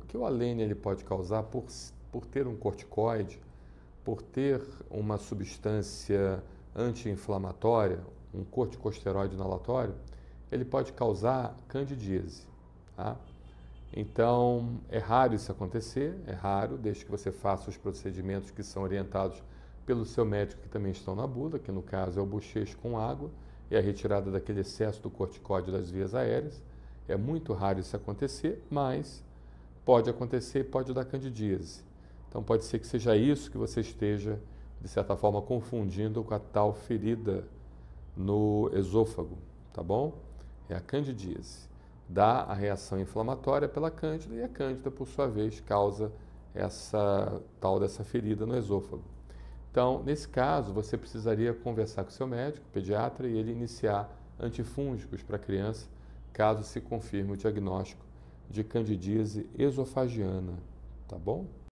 O que o alene ele pode causar por, por ter um corticoide, por ter uma substância anti-inflamatória, um corticosteroide inalatório, ele pode causar candidíase. Tá? Então, é raro isso acontecer, é raro, desde que você faça os procedimentos que são orientados pelo seu médico, que também estão na bula, que no caso é o bochecho com água e é a retirada daquele excesso do corticóide das vias aéreas. É muito raro isso acontecer, mas pode acontecer, pode dar candidíase. Então pode ser que seja isso que você esteja, de certa forma, confundindo com a tal ferida no esôfago, tá bom? É a candidíase. Dá a reação inflamatória pela cândida e a cândida, por sua vez, causa essa tal dessa ferida no esôfago. Então, nesse caso, você precisaria conversar com seu médico, pediatra, e ele iniciar antifúngicos para a criança, caso se confirme o diagnóstico de candidíase esofagiana, tá bom?